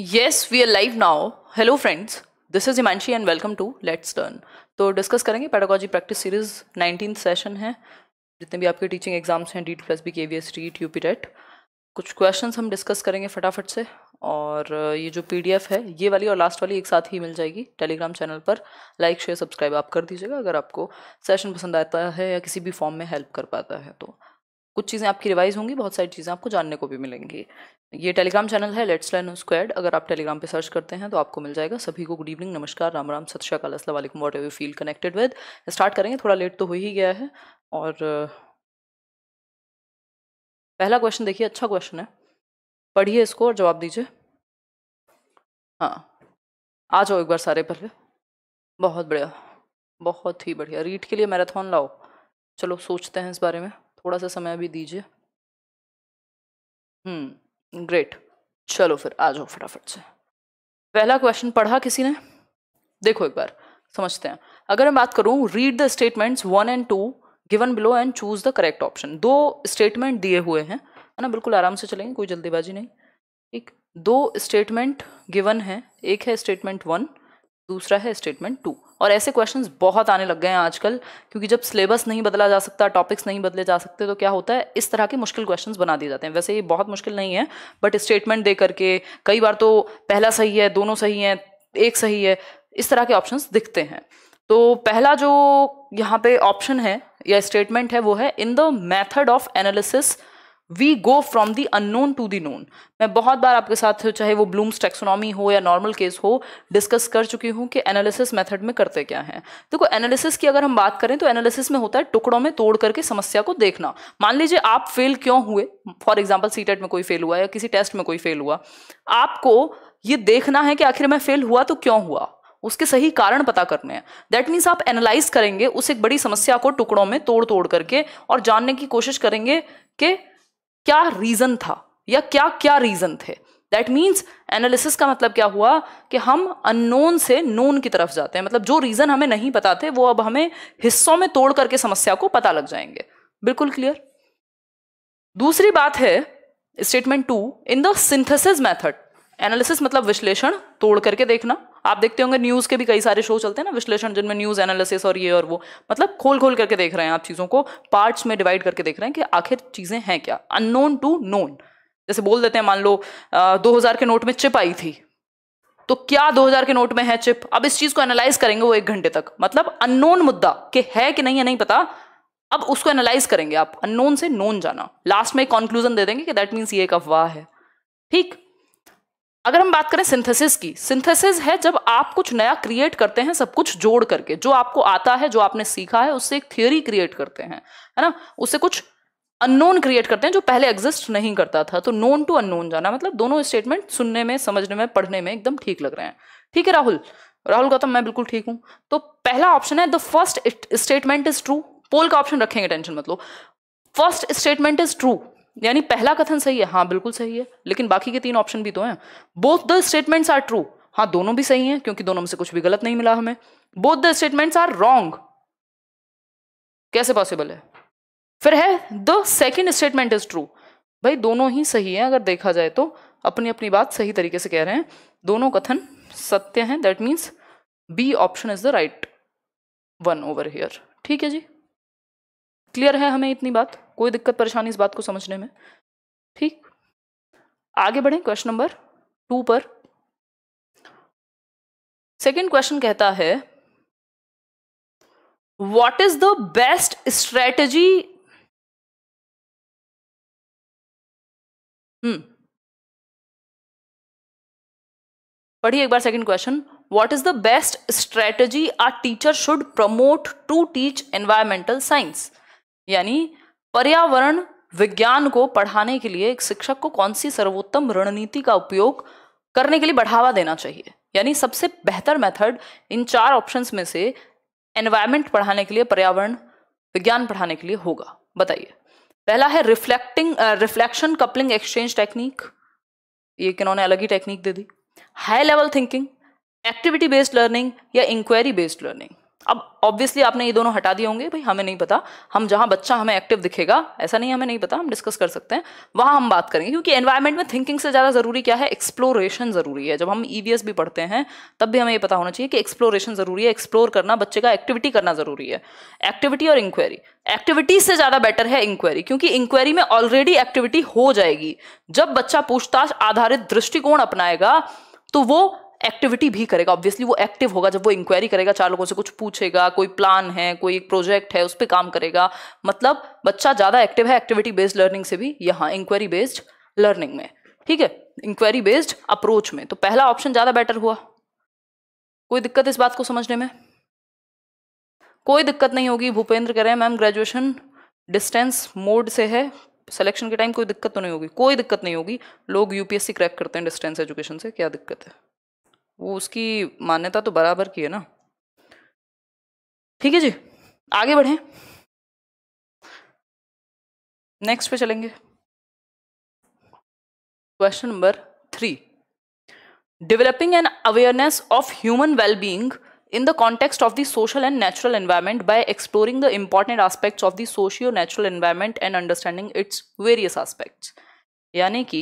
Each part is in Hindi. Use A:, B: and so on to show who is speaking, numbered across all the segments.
A: yes we are live now hello friends this is Himanshi and welcome to let's learn तो डिस्कस करेंगे pedagogy practice series nineteen session है जितने भी आपके टीचिंग एग्जाम्स हैं D T plus B K V S REET U P रेट कुछ क्वेश्चन हम डिस्कस करेंगे फटाफट से और ये जो पी डी एफ है ये वाली और लास्ट वाली एक साथ ही मिल जाएगी टेलीग्राम चैनल पर लाइक शेयर सब्सक्राइब आप कर दीजिएगा अगर आपको सेशन पसंद आता है या किसी भी फॉर्म में हेल्प कर पाता है तो कुछ चीज़ें आपकी रिवाइज होंगी बहुत सारी चीज़ें आपको जानने को भी मिलेंगी ये टेलीग्राम चैनल है लेट्स लर्न स्क्वाड अगर आप टेलीग्राम पे सर्च करते हैं तो आपको मिल जाएगा सभी को गुड इवनिंग नमस्कार राम राम सत श्रीकाल असल what you feel connected with start करेंगे थोड़ा लेट तो हो ही गया है और पहला क्वेश्चन देखिए अच्छा क्वेश्चन है पढ़िए इसको और जवाब दीजिए हाँ आ जाओ एक बार सारे पहले बहुत बढ़िया बहुत ही बढ़िया रीट के लिए मैराथन लाओ चलो सोचते हैं इस बारे में थोड़ा सा समय अभी दीजिए हम्म ग्रेट चलो फिर आ जाओ फटाफट से पहला क्वेश्चन पढ़ा किसी ने देखो एक बार समझते हैं अगर मैं बात करूं read the statements one and two given below and choose the correct option दो स्टेटमेंट दिए हुए हैं है ना बिल्कुल आराम से चलेंगे कोई जल्दीबाजी नहीं एक दो स्टेटमेंट गिवन है एक है स्टेटमेंट वन दूसरा है स्टेटमेंट टू और ऐसे क्वेश्चन बहुत आने लग गए हैं आजकल क्योंकि जब सिलेबस नहीं बदला जा सकता टॉपिक्स नहीं बदले जा सकते तो क्या होता है इस तरह के मुश्किल क्वेश्चन बना दिए जाते हैं वैसे ये बहुत मुश्किल नहीं है बट स्टेटमेंट दे करके कई बार तो पहला सही है दोनों सही हैं एक सही है इस तरह के ऑप्शन दिखते हैं तो पहला जो यहाँ पे ऑप्शन है या स्टेटमेंट है वो है in the method of analysis we go from the unknown to the known मैं बहुत बार आपके साथ चाहे वो ब्लूम्स टेक्सोनॉमी हो या नॉर्मल केस हो डिस्कस कर चुकी हूँ कि एनालिसिस मेथड में करते क्या है देखो एनालिसिस की अगर हम बात करें तो एनालिसिस में होता है टुकड़ों में तोड़ करके समस्या को देखना मान लीजिए आप फेल क्यों हुए फॉर एग्जाम्पल सी में कोई फेल हुआ या किसी टेस्ट में कोई फेल हुआ आपको ये देखना है कि आखिर मैं फेल हुआ तो क्यों हुआ उसके सही कारण पता करने हैं दैट मीन्स आप एनालाइज करेंगे उस एक बड़ी समस्या को टुकड़ों में तोड़ तोड़ करके और जानने की कोशिश करेंगे कि क्या रीजन था या क्या क्या रीजन थे दैट मीन्स एनालिसिस का मतलब क्या हुआ कि हम अननोन से नोन की तरफ जाते हैं मतलब जो रीजन हमें नहीं पता थे वो अब हमें हिस्सों में तोड़ करके समस्या को पता लग जाएंगे बिल्कुल क्लियर दूसरी बात है statement two in the synthesis method analysis मतलब विश्लेषण तोड़ करके देखना आप देखते होंगे न्यूज़ के भी कई सारे शो चलते हैं ना विश्लेषण जिनमें न्यूज़ एनालिसिस और ये और वो मतलब खोल खोल करके देख रहे हैं आप चीज़ों को पार्ट्स में डिवाइड करके देख रहे हैं कि आखिर चीज़ें हैं क्या अननोन टू नोन जैसे बोल देते हैं मान लो दो हज़ार के नोट में चिप आई थी तो क्या 2000 के नोट में है चिप अब इस चीज को एनालाइज करेंगे वो एक घंटे तक मतलब अननोन मुद्दा कि है कि नहीं है नहीं पता अब उसको एनालाइज करेंगे आप अननोन से नोन जाना लास्ट में एक कंक्लूजन दे देंगे कि दैट मींस ये एक अफवाह है ठीक अगर हम बात करें सिंथेसिस की सिंथेसिस है जब आप कुछ नया क्रिएट करते हैं सब कुछ जोड़ करके जो आपको आता है जो आपने सीखा है उससे एक थियोरी क्रिएट करते हैं है ना उससे कुछ अननोन क्रिएट करते हैं जो पहले एग्जिस्ट नहीं करता था तो नोन टू अननोन जाना मतलब दोनों स्टेटमेंट सुनने में समझने में पढ़ने में एकदम ठीक लग रहे हैं ठीक है राहुल राहुल गौतम मैं बिल्कुल ठीक हूं तो पहला ऑप्शन है the first statement is true poll का ऑप्शन रखेंगे टेंशन मतलब फर्स्ट स्टेटमेंट इज ट्रू यानी पहला कथन सही है हाँ बिल्कुल सही है लेकिन बाकी के तीन ऑप्शन भी तो हैं both the statements are true हाँ दोनों भी सही हैं क्योंकि दोनों में से कुछ भी गलत नहीं मिला हमें both the statements are wrong कैसे पॉसिबल है फिर है the second statement is true भाई दोनों ही सही है अगर देखा जाए तो अपनी अपनी बात सही तरीके से कह रहे हैं दोनों कथन सत्य हैं that means B option is the right one over here ठीक है जी क्लियर है हमें इतनी बात कोई दिक्कत परेशानी इस बात को समझने में ठीक आगे बढ़े क्वेश्चन नंबर टू पर सेकेंड क्वेश्चन
B: कहता है what is the best strategy hmm पढ़िए एक बार second question what is the best
A: strategy a teacher should promote to teach environmental science यानी पर्यावरण विज्ञान को पढ़ाने के लिए एक शिक्षक को कौन सी सर्वोत्तम रणनीति का उपयोग करने के लिए बढ़ावा देना चाहिए यानी सबसे बेहतर मेथड इन चार ऑप्शंस में से एनवायरमेंट पढ़ाने के लिए पर्यावरण विज्ञान पढ़ाने के लिए होगा बताइए पहला है reflecting reflection coupling exchange technique ये इन्होंने अलग ही टेक्निक दे दी high level thinking activity based learning या इंक्वायरी बेस्ड लर्निंग अब ऑब्वियसली आपने ये दोनों हटा दिए होंगे भाई हमें नहीं पता हम जहां बच्चा हमें एक्टिव दिखेगा ऐसा नहीं हमें नहीं पता हम डिस्कस कर सकते हैं वहां हम बात करेंगे क्योंकि एनवायरमेंट में थिंकिंग से ज़्यादा ज़रूरी क्या है एक्सप्लोरेशन ज़रूरी है जब हम ईवीएस e भी पढ़ते हैं तब भी हमें ये पता होना चाहिए कि एक्सप्लोरेशन ज़रूरी है एक्सप्लोर करना बच्चे का एक्टिविटी करना ज़रूरी है एक्टिविटी और इंक्वायरी एक्टिविटी से ज़्यादा बेटर है इंक्वायरी क्योंकि इंक्वायरी में ऑलरेडी एक्टिविटी हो जाएगी जब बच्चा पूछताछ आधारित दृष्टिकोण अपनाएगा तो वो एक्टिविटी भी करेगा ऑब्वियसली वो एक्टिव होगा जब वो इंक्वायरी करेगा चार लोगों से कुछ पूछेगा कोई प्लान है कोई एक प्रोजेक्ट है उस पर काम करेगा मतलब बच्चा ज़्यादा एक्टिव है एक्टिविटी बेस्ड लर्निंग से भी यहाँ इंक्वायरी बेस्ड लर्निंग में ठीक है इंक्वायरी बेस्ड अप्रोच में तो पहला ऑप्शन ज़्यादा बेटर हुआ कोई दिक्कत इस बात को समझने में कोई दिक्कत नहीं होगी भूपेंद्र कह रहे हैं मैम ग्रेजुएशन डिस्टेंस मोड से है सिलेक्शन के टाइम कोई दिक्कत तो नहीं होगी कोई दिक्कत नहीं होगी लोग यूपीएससी क्रैक करते हैं डिस्टेंस एजुकेशन से क्या दिक्कत है वो उसकी मान्यता तो बराबर की है ना ठीक है जी आगे बढ़े
B: नेक्स्ट पे चलेंगे question
A: number three developing an awareness of human wellbeing in the context of the social and natural environment by exploring the important aspects of the socio natural environment and understanding its various aspects यानी कि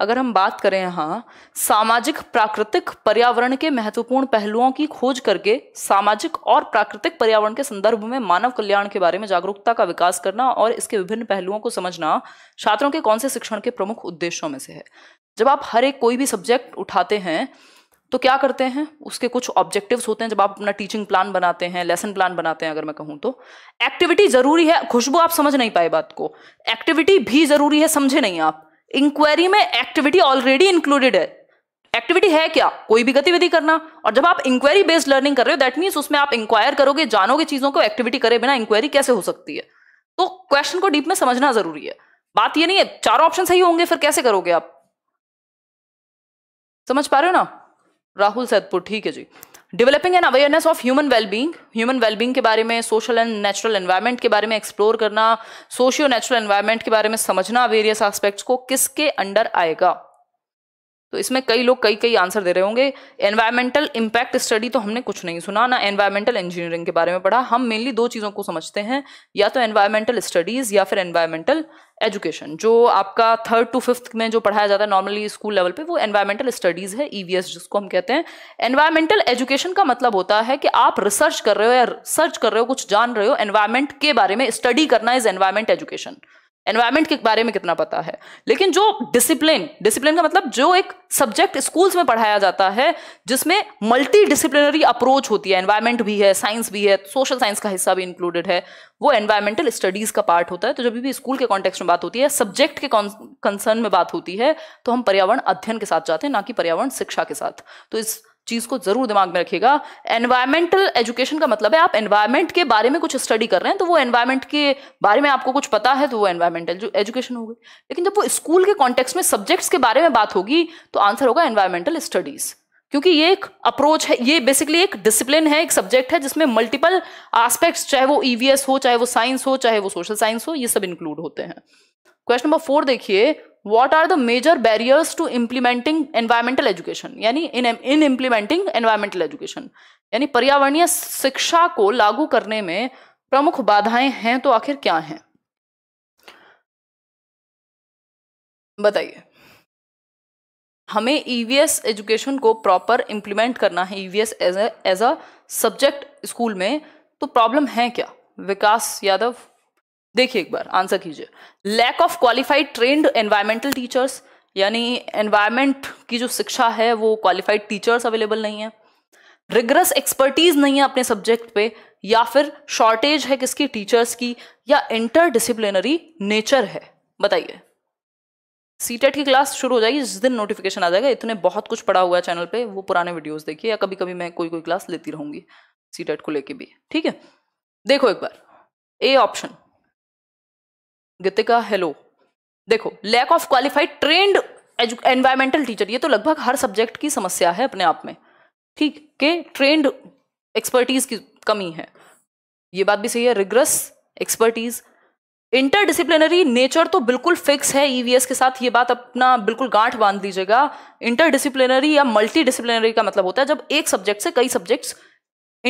A: अगर हम बात करें यहाँ सामाजिक प्राकृतिक पर्यावरण के महत्वपूर्ण पहलुओं की खोज करके सामाजिक और प्राकृतिक पर्यावरण के संदर्भ में मानव कल्याण के बारे में जागरूकता का विकास करना और इसके विभिन्न पहलुओं को समझना छात्रों के कौन से शिक्षण के प्रमुख उद्देश्यों में से है जब आप हर एक कोई भी सब्जेक्ट उठाते हैं तो क्या करते हैं उसके कुछ ऑब्जेक्टिव्स होते हैं जब आप अपना टीचिंग प्लान बनाते हैं लेसन प्लान बनाते हैं अगर मैं कहूँ तो एक्टिविटी जरूरी है खुशबू आप समझ नहीं पाए बात को एक्टिविटी भी जरूरी है समझे नहीं आप इंक्वायरी में एक्टिविटी ऑलरेडी इंक्लूडेड है एक्टिविटी है क्या कोई भी गतिविधि करना और जब आप इंक्वायरी बेस्ड लर्निंग कर रहे हो दैट मीन्स उसमें आप इंक्वायर करोगे जानोगे चीजों को एक्टिविटी करे बिना इंक्वायरी कैसे हो सकती है तो क्वेश्चन को डीप में समझना जरूरी है बात ये नहीं है चारों ऑप्शन सही होंगे फिर कैसे करोगे आप समझ पा रहे हो ना राहुल सैदपुर ठीक है जी developing an awareness of human wellbeing human wellbeing के बारे में सोशल एंड नेचुरल एनवायरमेंट के बारे में एक्सप्लोर करना सोशियो नेचुरल एनवायरमेंट के बारे में समझना वेरियस एस्पेक्ट्स को किसके अंडर आएगा तो इसमें कई लोग कई कई आंसर दे रहे होंगे एनवायरमेंटल इम्पैक्ट स्टडी तो हमने कुछ नहीं सुना ना एनवायरमेंटल इंजीनियरिंग के बारे में पढ़ा हम मेनली दो चीज़ों को समझते हैं या तो एनवायरमेंटल स्टडीज़ या फिर एनवायरमेंटल एजुकेशन जो आपका थर्ड टू फिफ्थ में जो पढ़ाया जाता है नॉर्मली स्कूल लेवल पे वो एनवायरमेंटल स्टडीज़ है ईवीएस e जिसको हम कहते हैं एनवायरमेंटल एजुकेशन का मतलब होता है कि आप रिसर्च कर रहे हो या सर्च कर रहे हो कुछ जान रहे हो एनवायरमेंट के बारे में स्टडी करना इज एनवायरमेंट एजुकेशन एनवायरमेंट के बारे में कितना पता है लेकिन जो डिसिप्लिन डिसिप्लिन का मतलब जो एक सब्जेक्ट स्कूल्स में पढ़ाया जाता है जिसमें मल्टी डिसिप्लिनरी अप्रोच होती है एनवायरमेंट भी है साइंस भी है सोशल साइंस का हिस्सा भी इंक्लूडेड है वो एनवायरमेंटल स्टडीज का पार्ट होता है तो जब भी स्कूल के कॉन्टेक्स में बात होती है सब्जेक्ट के कंसर्न में बात होती है तो हम पर्यावरण अध्ययन के साथ जाते हैं ना कि पर्यावरण शिक्षा के साथ तो इस चीज को जरूर दिमाग में रखिएगा एनवायरमेंटल एजुकेशन का मतलब है आप एनवायरमेंट के बारे में कुछ स्टडी कर रहे हैं तो वो एनवायरमेंट के बारे में आपको कुछ पता है तो वो एनवायरमेंटल एजुकेशन होगी लेकिन जब वो स्कूल के कॉन्टेक्स्ट में सब्जेक्ट्स के बारे में बात होगी तो आंसर होगा एनवायरमेंटल स्टडीज क्योंकि ये एक अप्रोच है ये बेसिकली एक डिसिप्लिन है एक सब्जेक्ट है जिसमें मल्टीपल आस्पेक्ट चाहे वो ईवीएस e हो चाहे वो साइंस हो चाहे वो सोशल साइंस हो ये सब इंक्लूड होते हैं क्वेश्चन नंबर फोर देखिए what are the major barriers to implementing environmental education यानी in in implementing environmental education यानी पर्यावरणीय शिक्षा को लागू करने में प्रमुख बाधाएं हैं तो आखिर क्या हैं बताइए हमें ईवीएस e एजुकेशन को प्रॉपर इम्प्लीमेंट करना है EVS as as a subject school में तो प्रॉब्लम है क्या विकास यादव देखिए एक बार आंसर कीजिए lack of qualified trained environmental teachers यानी एनवायरमेंट की जो शिक्षा है वो क्वालिफाइड टीचर्स अवेलेबल नहीं है रिग्रस एक्सपर्टीज नहीं है अपने सब्जेक्ट पे या फिर शॉर्टेज है किसकी टीचर्स की या इंटर डिसिप्लिनरी नेचर है बताइए सीटेट e की क्लास शुरू हो जाएगी जिस दिन नोटिफिकेशन आ जाएगा इतने बहुत कुछ पड़ा हुआ है चैनल पे वो पुराने वीडियोस देखिए या कभी कभी मैं कोई कोई क्लास लेती रहूंगी सीटेट e को लेके भी ठीक है देखो एक बार ए ऑप्शन गीतिका हेलो देखो lack of qualified trained environmental teacher ये तो लगभग हर सब्जेक्ट की समस्या है अपने आप में ठीक के ट्रेंड एक्सपर्टीज की कमी है ये बात भी सही है रिग्रेस एक्सपर्टीज इंटरडिसिप्लिनरी नेचर तो बिल्कुल फिक्स है ईवीएस e के साथ ये बात अपना बिल्कुल गांठ बांध लीजिएगा इंटरडिसिप्लिनरी या मल्टी डिसिप्लिनरी का मतलब होता है जब एक सब्जेक्ट से कई सब्जेक्ट्स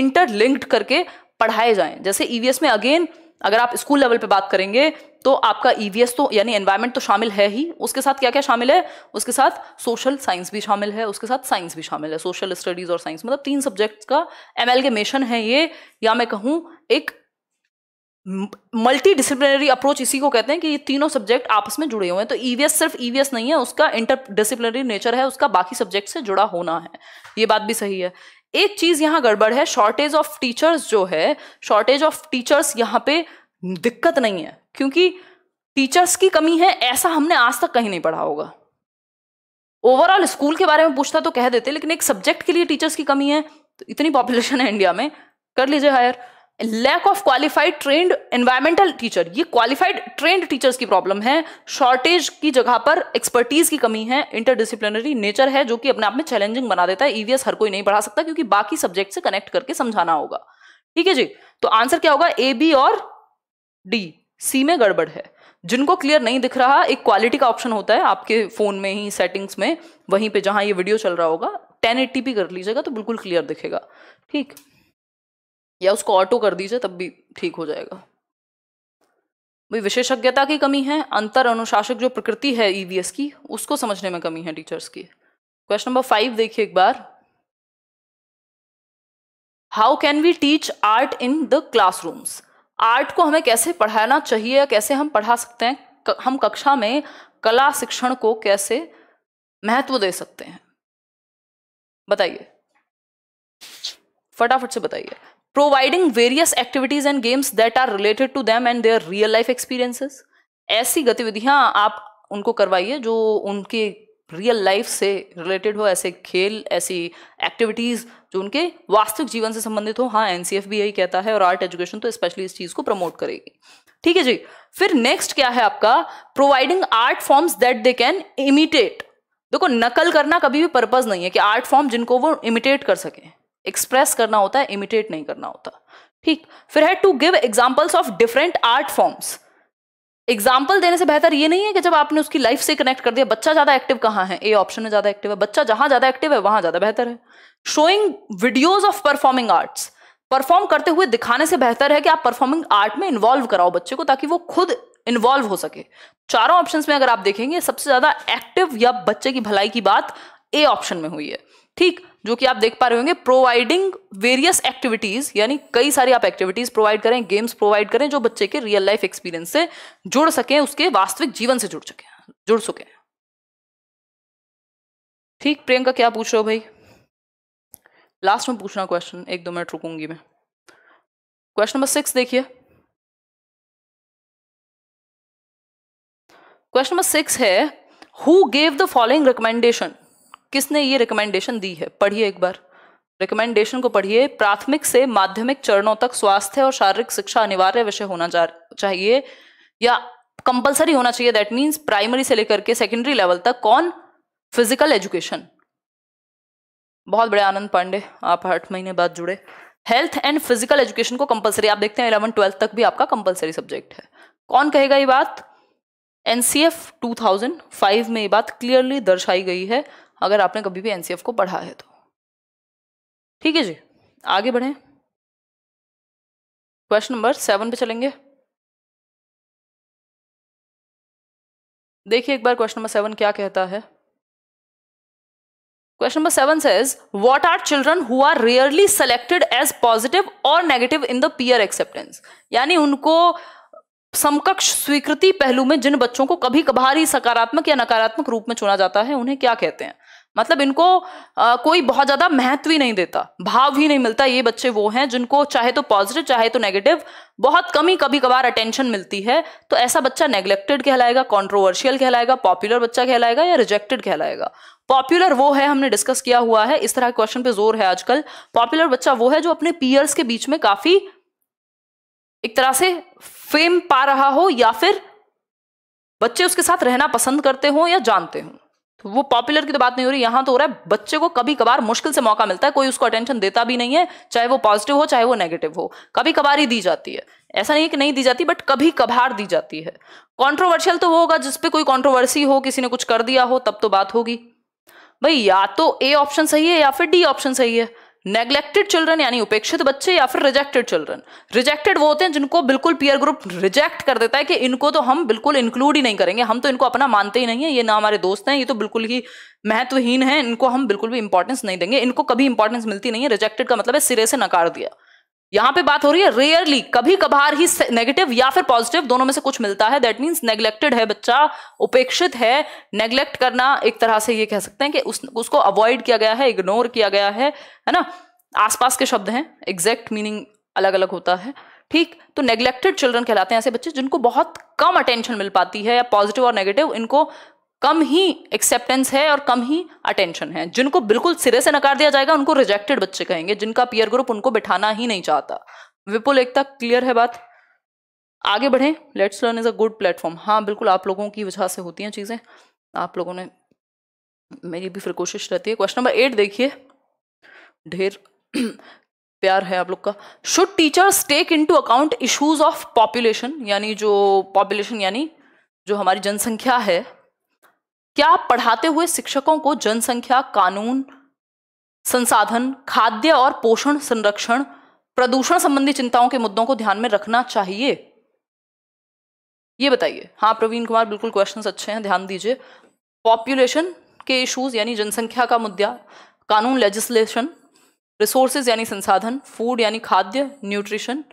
A: इंटरलिंक्ड करके पढ़ाए जाएं जैसे ईवीएस e में अगेन अगर आप स्कूल लेवल पे बात करेंगे तो आपका ईवीएस e तो यानी एनवायरमेंट तो शामिल है ही उसके साथ क्या क्या शामिल है उसके साथ सोशल साइंस भी शामिल है उसके साथ साइंस भी शामिल है सोशल स्टडीज और साइंस मतलब तीन सब्जेक्ट्स का एमेलगेमेशन है ये या मैं कहूँ एक मल्टी डिसिप्लिनरी अप्रोच इसी को कहते हैं कि ये तीनों सब्जेक्ट आपस में जुड़े हुए हैं तो ईवीएस e सिर्फ ईवीएस e नहीं है उसका इंटर डिसिप्लिनरी नेचर है उसका बाकी सब्जेक्ट से जुड़ा होना है ये बात भी सही है एक चीज यहाँ गड़बड़ है शॉर्टेज ऑफ टीचर्स जो है शॉर्टेज ऑफ टीचर्स यहाँ पे दिक्कत नहीं है क्योंकि टीचर्स की कमी है ऐसा हमने आज तक कहीं नहीं पढ़ा होगा ओवरऑल स्कूल के बारे में पूछता तो कह देते लेकिन एक सब्जेक्ट के लिए टीचर्स की कमी है तो इतनी पॉपुलेशन है इंडिया में कर लीजिए higher lack of qualified trained environmental teacher ये क्वालिफाइड ट्रेंड टीचर्स की प्रॉब्लम है शॉर्टेज की जगह पर एक्सपर्टीज की कमी है इंटरडिसिप्लिनरी नेचर है जो कि अपने आप में चैलेंजिंग बना देता है ईवीएस हर कोई नहीं पढ़ा सकता क्योंकि बाकी सब्जेक्ट से कनेक्ट करके समझाना होगा ठीक है जी तो आंसर क्या होगा ए बी और डी सी में गड़बड़ है जिनको क्लियर नहीं दिख रहा एक क्वालिटी का ऑप्शन होता है आपके फोन में ही सेटिंग्स में वहीं पे जहां ये वीडियो चल रहा होगा टेन एट्टी कर लीजिएगा तो बिल्कुल क्लियर दिखेगा ठीक या उसको ऑटो कर दीजिए तब भी ठीक हो जाएगा भाई विशेषज्ञता की कमी है अंतर अनुशासक जो प्रकृति है ईवीएस e की उसको समझने में कमी है टीचर्स की क्वेश्चन नंबर फाइव देखिए एक बार how can we teach art in the classrooms art को हमें कैसे पढ़ाना चाहिए या कैसे हम पढ़ा सकते हैं हम कक्षा में कला शिक्षण को कैसे महत्व दे सकते हैं बताइए फटाफट से बताइए providing various activities and games that are related to them and their real life experiences ऐसी गतिविधियां आप उनको करवाइए जो उनके रियल लाइफ से रिलेटेड हो ऐसे खेल ऐसी एक्टिविटीज़ जो उनके वास्तविक जीवन से संबंधित हो हाँ एन भी यही कहता है और आर्ट एजुकेशन तो स्पेशली इस चीज़ को प्रमोट करेगी ठीक है जी फिर नेक्स्ट क्या है आपका providing art forms that they can imitate देखो नकल करना कभी भी पर्पज नहीं है कि आर्ट फॉर्म जिनको वो इमिटेट कर सकें एक्सप्रेस करना होता है इमिटेट नहीं करना होता ठीक फिर है to give examples of different art forms example देने से बेहतर ये नहीं है कि जब आपने उसकी लाइफ से कनेक्ट कर दिया बच्चा ज्यादा एक्टिव कहाँ है ए ऑप्शन में ज्यादा एक्टिव है बच्चा जहां ज्यादा एक्टिव है वहां ज्यादा बेहतर है showing videos of performing arts perform करते हुए दिखाने से बेहतर है कि आप परफॉर्मिंग आर्ट में इन्वॉल्व कराओ बच्चे को ताकि वो खुद इन्वॉल्व हो सके चारों ऑप्शंस में अगर आप देखेंगे सबसे ज्यादा एक्टिव या बच्चे की भलाई की बात ए ऑप्शन में हुई है ठीक जो कि आप देख पा रहे होंगे प्रोवाइडिंग वेरियस एक्टिविटीज यानी कई सारी आप एक्टिविटीज प्रोवाइड करें गेम्स प्रोवाइड करें जो बच्चे के रियल लाइफ एक्सपीरियंस से जुड़ सकें उसके वास्तविक जीवन से जुड़ सके जुड़ सके ठीक प्रियंका क्या पूछ रहे हो भाई लास्ट में पूछना क्वेश्चन एक दो
B: मिनट रुकूंगी मैं क्वेश्चन नंबर सिक्स देखिए
A: क्वेश्चन नंबर सिक्स है who gave the following recommendation किसने ये रिकमेंडेशन दी है पढ़िए एक बार रिकमेंडेशन को पढ़िए प्राथमिक से माध्यमिक चरणों तक स्वास्थ्य और शारीरिक शिक्षा अनिवार्य विषय होना चाहिए या कंपलसरी होना चाहिए दैट मीन्स प्राइमरी से लेकर के सेकेंडरी लेवल तक कौन फिजिकल एजुकेशन बहुत बड़े आनंद पांडे आप आठ महीने बाद जुड़े हेल्थ एंड फिजिकल एजुकेशन को कंपलसरी आप देखते हैं इलेवन ट्वेल्थ तक भी आपका कंपलसरी सब्जेक्ट है कौन कहेगा ये बात एनसीएफ 2005 में ये बात क्लियरली दर्शाई गई है अगर आपने कभी भी एनसीएफ को पढ़ा है तो ठीक है जी आगे
B: बढ़े क्वेश्चन नंबर सेवन पे चलेंगे देखिए एक बार क्वेश्चन नंबर सेवन क्या कहता है
A: क्वेश्चन नंबर सेवन से what are children who are rarely selected as positive और negative in the peer acceptance यानी उनको समकक्ष स्वीकृति पहलू में जिन बच्चों को कभी कभार ही सकारात्मक या नकारात्मक रूप में चुना जाता है उन्हें क्या कहते हैं मतलब इनको आ, कोई बहुत ज़्यादा महत्व ही नहीं देता भाव ही नहीं मिलता ये बच्चे वो हैं जिनको चाहे तो पॉजिटिव चाहे तो नेगेटिव बहुत कम ही कभी कभार अटेंशन मिलती है तो ऐसा बच्चा नेग्लेक्टेड कहलाएगा कॉन्ट्रोवर्शियल कहलाएगा पॉपुलर बच्चा कहलाएगा या रिजेक्टेड कहलाएगा पॉपुलर वो है हमने डिस्कस किया हुआ है इस तरह के क्वेश्चन पे जोर है आजकल पॉपुलर बच्चा वो है जो अपने पीयर्स के बीच में काफी एक तरह से फेम पा रहा हो या फिर बच्चे उसके साथ रहना पसंद करते हो या जानते हो तो वो पॉपुलर की तो बात नहीं हो रही यहां तो हो रहा है बच्चे को कभी कभार मुश्किल से मौका मिलता है कोई उसको अटेंशन देता भी नहीं है चाहे वो पॉजिटिव हो चाहे वो नेगेटिव हो कभी कभार ही दी जाती है ऐसा नहीं है कि नहीं दी जाती बट कभी कभार दी जाती है कॉन्ट्रोवर्शियल तो वो होगा जिसपे कोई कॉन्ट्रोवर्सी हो किसी ने कुछ कर दिया हो तब तो बात होगी भाई या तो ए ऑप्शन सही है या फिर डी ऑप्शन सही है नेग्लेक्टेड चिल्ड्रन यानी उपेक्षित बच्चे या फिर रिजेक्टेड चिल्ड्रन रिजेक्टेड वो होते हैं जिनको बिल्कुल पीयर ग्रुप रिजेक्ट कर देता है कि इनको तो हम बिल्कुल इंक्लूड ही नहीं करेंगे हम तो इनको अपना मानते ही नहीं है ये ना हमारे दोस्त हैं ये तो बिल्कुल ही महत्वहीन है इनको हम बिल्कुल भी इंपॉर्टेंस नहीं देंगे इनको कभी इंपॉर्टेंस मिलती नहीं है रिजेक्टेड का मतलब है सिरे से नकार दिया यहां पे बात हो रही है रेयरली कभी कभार ही नेगेटिव या फिर पॉजिटिव दोनों में से कुछ मिलता है दैट मीन्स नेग्लेक्टेड है बच्चा उपेक्षित है नेग्लेक्ट करना एक तरह से ये कह सकते हैं कि उस, उसको अवॉइड किया गया है इग्नोर किया गया है है ना आसपास के शब्द हैं एग्जैक्ट मीनिंग अलग अलग होता है ठीक तो नेग्लेक्टेड चिल्ड्रन कहलाते हैं ऐसे बच्चे जिनको बहुत कम अटेंशन मिल पाती है या पॉजिटिव और नेगेटिव इनको कम ही एक्सेप्टेंस है और कम ही अटेंशन है जिनको बिल्कुल सिरे से नकार दिया जाएगा उनको रिजेक्टेड बच्चे कहेंगे जिनका पियर ग्रुप उनको बिठाना ही नहीं चाहता विपुल एकता क्लियर है बात आगे बढ़े let's learn is a good platform हाँ बिल्कुल आप लोगों की वजह से होती हैं चीज़ें आप लोगों ने मेरी भी फिर कोशिश रहती है क्वेश्चन नंबर एट देखिए ढेर प्यार है आप लोग का should teachers take into account issues of population यानी जो पॉपुलेशन यानी जो हमारी जनसंख्या है क्या पढ़ाते हुए शिक्षकों को जनसंख्या कानून संसाधन खाद्य और पोषण संरक्षण प्रदूषण संबंधी चिंताओं के मुद्दों को ध्यान में रखना चाहिए ये बताइए हाँ प्रवीण कुमार बिल्कुल क्वेश्चंस अच्छे हैं ध्यान दीजिए पॉपुलेशन के इश्यूज यानी जनसंख्या का मुद्दा कानून लेजिस्लेशन रिसोर्सेज यानी संसाधन फूड यानी खाद्य न्यूट्रिशन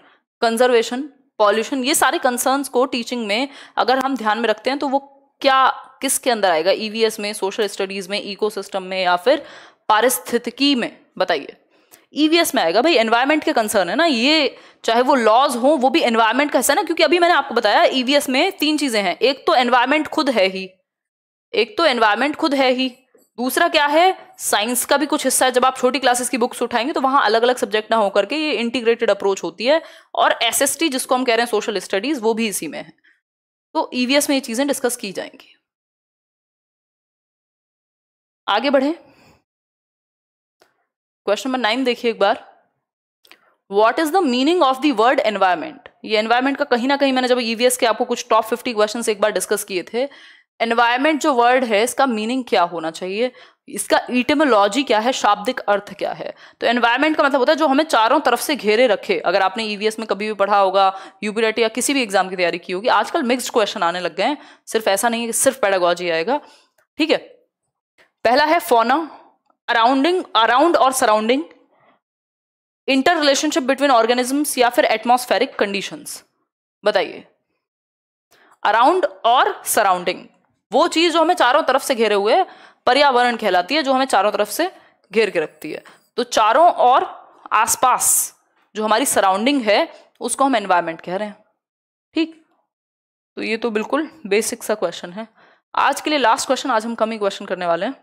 A: कंजर्वेशन पॉल्यूशन ये सारे कंसर्न्स को टीचिंग में अगर हम ध्यान में रखते हैं तो वो क्या किसके अंदर आएगा ईवीएस e में सोशल स्टडीज में इकोसिस्टम में या फिर पारिस्थितिकी में बताइए ईवीएस e में आएगा भाई एनवायरमेंट के कंसर्न है ना ये चाहे वो लॉज हो वो भी एनवायरमेंट का हिस्सा ना क्योंकि अभी मैंने आपको बताया ईवीएस e में तीन चीजें हैं एक तो एनवायरमेंट खुद है ही एक तो एनवायरमेंट खुद है ही दूसरा क्या है साइंस का भी कुछ हिस्सा है जब आप छोटी क्लासेस की बुक्स उठाएंगे तो वहां अलग अलग सब्जेक्ट ना होकर के ये इंटीग्रेटेड अप्रोच होती है और एस जिसको हम कह रहे हैं सोशल स्टडीज वो भी इसी में है
B: तो ईवीएस में ये चीजें डिस्कस की जाएंगी
A: आगे बढ़े क्वेश्चन नंबर नाइन देखिए एक बार what is the meaning of the word environment ये एनवायरमेंट का कहीं ना कहीं मैंने जब ईवीएस e के आपको कुछ टॉप फिफ्टी क्वेश्चन एक बार डिस्कस किए थे एनवायरमेंट जो वर्ड है इसका मीनिंग क्या होना चाहिए इसका इटेमोलॉजी क्या है शाब्दिक अर्थ क्या है तो एनवायरमेंट का मतलब होता है जो हमें चारों तरफ से घेरे रखे अगर आपने ईवीएस e में कभी भी पढ़ा होगा यूपीरेट या किसी भी एग्जाम की तैयारी की होगी आजकल मिक्स्ड क्वेश्चन आने लग गए हैं सिर्फ ऐसा नहीं है कि सिर्फ पैडागॉजी आएगा ठीक है पहला है फोना अराउंडिंग अराउंड और surrounding inter relationship between organisms या फिर एटमोस्फेरिक कंडीशंस बताइए अराउंड और सराउंडिंग वो चीज जो हमें चारों तरफ से घेरे हुए पर्यावरण कहलाती है जो हमें चारों तरफ से घेर के रखती है तो चारों और आसपास जो हमारी सराउंडिंग है उसको हम एनवायरमेंट कह रहे हैं ठीक तो ये तो बिल्कुल बेसिक सा क्वेश्चन है आज के लिए लास्ट क्वेश्चन आज हम कम ही क्वेश्चन करने वाले हैं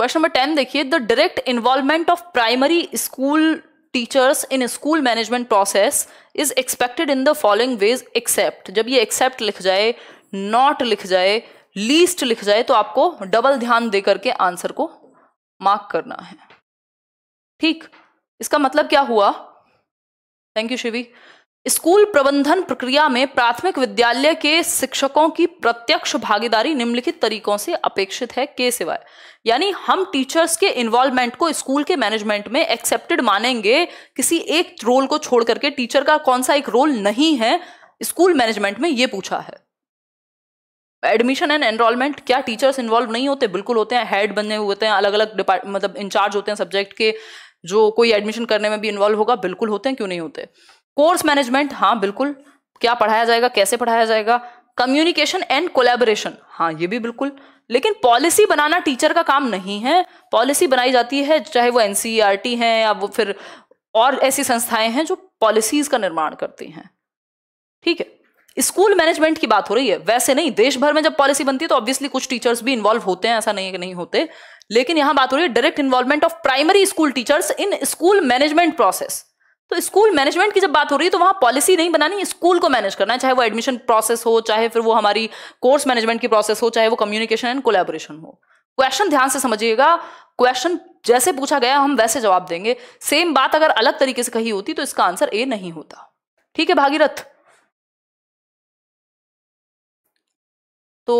A: क्वेश्चन नंबर टेन देखिए the direct involvement of primary school teachers in school management process is expected in the following ways except जब ये एक्सेप्ट लिख जाए नॉट लिख जाए लीस्ट लिख जाए तो आपको डबल ध्यान दे करके आंसर को मार्क करना है ठीक इसका मतलब क्या हुआ थैंक यू शिवी स्कूल प्रबंधन प्रक्रिया में प्राथमिक विद्यालय के शिक्षकों की प्रत्यक्ष भागीदारी निम्नलिखित तरीकों से अपेक्षित है के सिवाय यानी हम टीचर्स के इन्वॉल्वमेंट को स्कूल के मैनेजमेंट में एक्सेप्टेड मानेंगे किसी एक रोल को छोड़ करके टीचर का कौन सा एक रोल नहीं है स्कूल मैनेजमेंट में ये पूछा है एडमिशन एंड एनरोलमेंट क्या टीचर्स इन्वॉल्व नहीं होते बिल्कुल होते हैं हेड बने हुए होते हैं अलग अलग डिपार्ट मतलब इंचार्ज होते हैं सब्जेक्ट के जो कोई एडमिशन करने में भी इन्वॉल्व होगा बिल्कुल होते हैं क्यों नहीं होते कोर्स मैनेजमेंट हाँ बिल्कुल क्या पढ़ाया जाएगा कैसे पढ़ाया जाएगा कम्युनिकेशन एंड कोलेबोरेशन हाँ ये भी बिल्कुल लेकिन पॉलिसी बनाना टीचर का काम नहीं है पॉलिसी बनाई जाती है चाहे वो एनसीईआरटी e हैं या वो फिर और ऐसी संस्थाएं हैं जो पॉलिसीज का निर्माण करती हैं ठीक है स्कूल मैनेजमेंट की बात हो रही है वैसे नहीं देश भर में जब पॉलिसी बनती है तो ऑब्वियसली कुछ टीचर्स भी इन्वॉल्व होते हैं ऐसा नहीं है कि नहीं होते लेकिन यहां बात हो रही है direct involvement of primary school teachers in school management process तो स्कूल मैनेजमेंट की जब बात हो रही है तो वहां पॉलिसी नहीं बनानी स्कूल को मैनेज करना है चाहे वो एडमिशन प्रोसेस हो चाहे फिर वो हमारी कोर्स मैनेजमेंट की प्रोसेस हो चाहे वो कम्युनिकेशन एंड कोलेबोरेशन हो क्वेश्चन ध्यान से समझिएगा क्वेश्चन जैसे पूछा गया हम वैसे जवाब देंगे सेम बात अगर अलग तरीके से कही होती तो इसका आंसर ए नहीं होता ठीक है भागीरथ
B: तो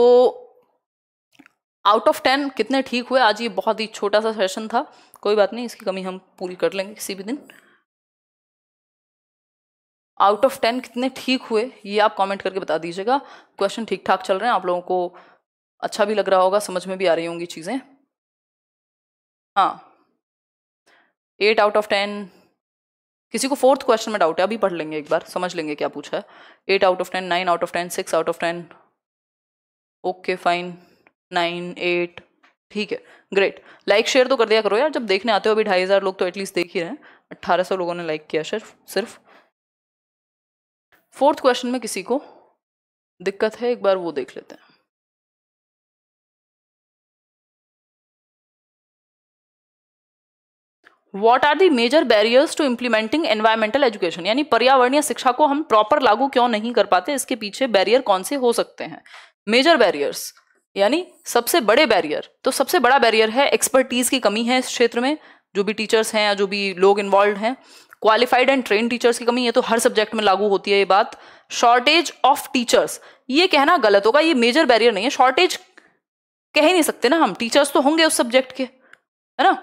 B: आउट
A: ऑफ टेन कितने ठीक हुए आज ये बहुत ही छोटा सा सेशन था कोई बात नहीं इसकी कमी हम पूरी कर लेंगे किसी भी दिन आउट ऑफ टेन कितने ठीक हुए ये आप कमेंट करके बता दीजिएगा क्वेश्चन ठीक ठाक चल रहे हैं आप लोगों को अच्छा भी लग रहा होगा समझ में भी आ रही होंगी चीज़ें हाँ एट आउट ऑफ टेन किसी को फोर्थ क्वेश्चन में डाउट है अभी पढ़ लेंगे एक बार समझ लेंगे क्या पूछा है eight out of ten nine out of ten six out of ten okay fine nine eight ठीक है ग्रेट लाइक शेयर तो कर दिया करो यार जब देखने आते हो अभी ढाई हज़ार लोग तो एटलीस्ट देख ही रहे हैं अट्ठारह सौ लोगों ने लाइक किया सिर्फ सिर्फ फोर्थ क्वेश्चन में किसी
B: को दिक्कत है एक बार वो देख लेते हैं what are the major
A: barriers to implementing environmental education यानी पर्यावरणीय शिक्षा को हम प्रॉपर लागू क्यों नहीं कर पाते इसके पीछे बैरियर कौन से हो सकते हैं मेजर बैरियर्स यानी सबसे बड़े बैरियर तो सबसे बड़ा बैरियर है एक्सपर्टीज की कमी है इस क्षेत्र में जो भी टीचर्स हैं या जो भी लोग इन्वॉल्व हैं क्वालिफाइड एंड ट्रेन टीचर्स की कमी ये तो हर सब्जेक्ट में लागू होती है ये बात शॉर्टेज ऑफ टीचर्स ये कहना गलत होगा ये मेजर बैरियर नहीं है शॉर्टेज कह ही नहीं सकते ना हम टीचर्स तो होंगे उस सब्जेक्ट के है ना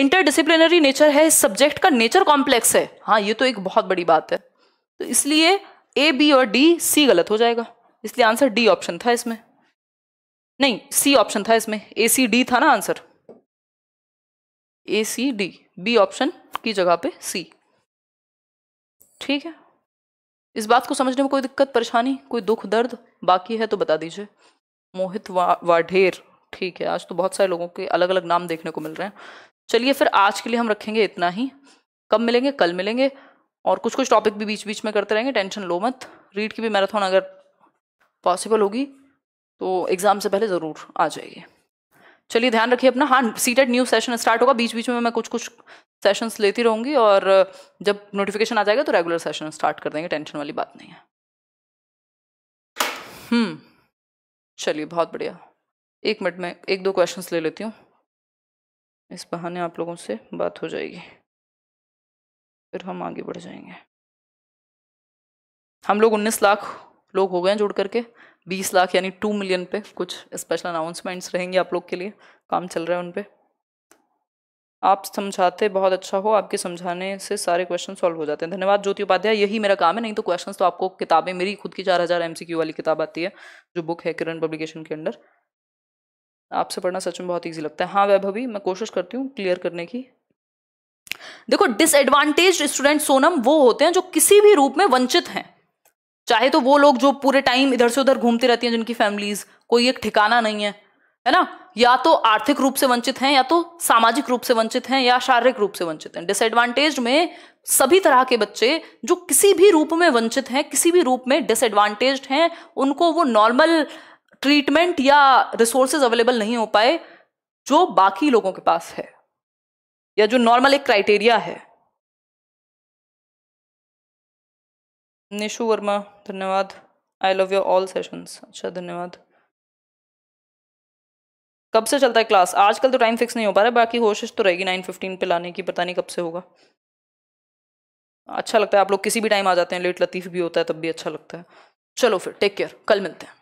A: इंटरडिसिप्लिनरी नेचर है इस सब्जेक्ट का नेचर कॉम्प्लेक्स है हाँ ये तो एक बहुत बड़ी बात है तो इसलिए ए बी और डी सी गलत हो जाएगा इसलिए आंसर डी ऑप्शन था इसमें नहीं सी ऑप्शन था इसमें ए सी डी था ना answer A C D B option की जगह पे सी ठीक है इस बात को समझने में कोई दिक्कत परेशानी कोई दुख दर्द बाकी है तो बता दीजिए मोहित वाढेर ठीक है आज तो बहुत सारे लोगों के अलग अलग नाम देखने को मिल रहे हैं चलिए फिर आज के लिए हम रखेंगे इतना ही कब मिलेंगे कल मिलेंगे और कुछ कुछ टॉपिक भी बीच बीच में करते रहेंगे टेंशन लो मत रीड की भी मैराथन अगर पॉसिबल होगी तो एग्ज़ाम से पहले ज़रूर आ जाइए चलिए ध्यान रखिए अपना हाँ सीटेड न्यू सेशन स्टार्ट होगा बीच बीच में मैं कुछ कुछ सेशंस लेती रहूँगी और जब नोटिफिकेशन आ जाएगा तो रेगुलर सेशन स्टार्ट कर देंगे टेंशन वाली बात नहीं है हम्म, चलिए बहुत बढ़िया एक मिनट
B: में एक दो क्वेश्चंस ले लेती हूँ इस बहाने आप लोगों से बात हो जाएगी फिर हम आगे बढ़ जाएंगे हम लोग 19
A: लाख लोग हो गए हैं जुड़ करके 20 लाख यानी 2 मिलियन पे कुछ स्पेशल अनाउंसमेंट्स रहेंगे आप लोग के लिए काम चल रहा है उन पर आप समझाते बहुत अच्छा हो आपके समझाने से सारे क्वेश्चन सॉल्व हो जाते हैं धन्यवाद ज्योति उपाध्याय यही मेरा काम है नहीं तो क्वेश्चंस तो आपको किताबें मेरी खुद की चार हज़ार एम वाली किताब आती है जो बुक है किरण पब्लिकेशन के अंडर आपसे पढ़ना सच में बहुत ईजी लगता है हाँ वैभवी मैं कोशिश करती हूँ क्लियर करने की देखो डिसएडवांटेज स्टूडेंट सोनम वो होते हैं जो किसी भी रूप में वंचित हैं चाहे तो वो लोग जो पूरे टाइम इधर से उधर घूमते रहती हैं जिनकी फैमिलीज कोई एक ठिकाना नहीं है है ना या तो आर्थिक रूप से वंचित हैं या तो सामाजिक रूप से वंचित हैं या शारीरिक रूप से वंचित हैं डिसएडवांटेज में सभी तरह के बच्चे जो किसी भी रूप में वंचित हैं किसी भी रूप में डिसएडवांटेज हैं उनको वो नॉर्मल ट्रीटमेंट या रिसोर्सेज अवेलेबल नहीं हो पाए जो बाकी लोगों के पास है या जो नॉर्मल एक क्राइटेरिया
B: है निशु वर्मा
A: धन्यवाद I love your all sessions अच्छा धन्यवाद कब से चलता है क्लास आजकल तो टाइम फिक्स नहीं हो पा रहा है बाकी कोशिश तो रहेगी नाइन फिफ्टीन पे लाने की पता नहीं कब से होगा अच्छा लगता है आप लोग किसी भी टाइम आ जाते हैं लेट लतीफ़ भी होता है तब भी अच्छा लगता
B: है चलो फिर टेक केयर कल मिलते हैं